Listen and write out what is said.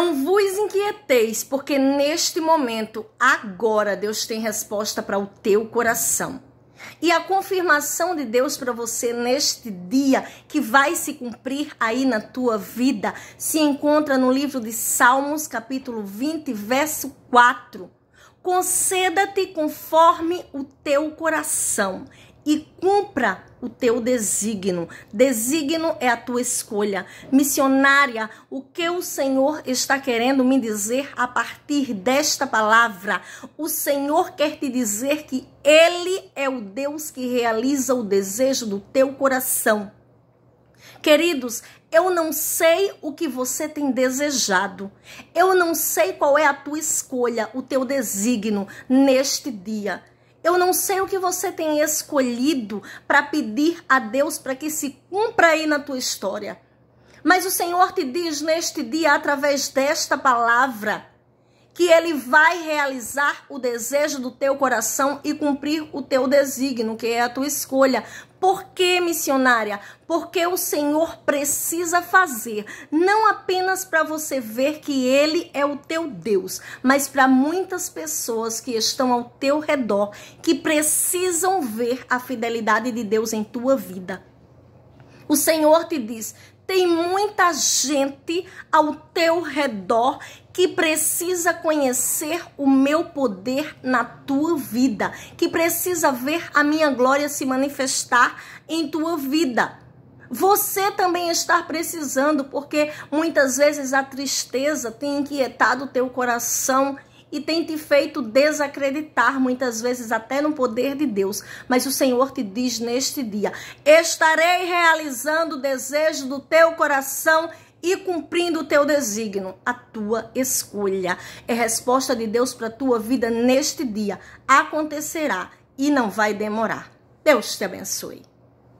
Não vos inquieteis, porque neste momento, agora, Deus tem resposta para o teu coração. E a confirmação de Deus para você neste dia que vai se cumprir aí na tua vida se encontra no livro de Salmos, capítulo 20, verso 4. Conceda-te conforme o teu coração e cumpra o teu designo. Designo é a tua escolha. Missionária, o que o Senhor está querendo me dizer a partir desta palavra? O Senhor quer te dizer que Ele é o Deus que realiza o desejo do teu coração. Queridos, eu não sei o que você tem desejado. Eu não sei qual é a tua escolha, o teu designo neste dia. Eu não sei o que você tem escolhido para pedir a Deus para que se cumpra aí na tua história. Mas o Senhor te diz neste dia, através desta palavra, que ele vai realizar o desejo do teu coração e cumprir o teu desígnio, que é a tua escolha. Por que, missionária? Porque o Senhor precisa fazer, não apenas para você ver que Ele é o teu Deus, mas para muitas pessoas que estão ao teu redor, que precisam ver a fidelidade de Deus em tua vida. O Senhor te diz: tem muita gente ao teu redor que precisa conhecer o meu poder na tua vida, que precisa ver a minha glória se manifestar em tua vida. Você também está precisando, porque muitas vezes a tristeza tem inquietado o teu coração e tem te feito desacreditar muitas vezes até no poder de Deus. Mas o Senhor te diz neste dia: estarei realizando o desejo do teu coração e cumprindo o teu desígnio, a tua escolha. É resposta de Deus para a tua vida neste dia. Acontecerá e não vai demorar. Deus te abençoe.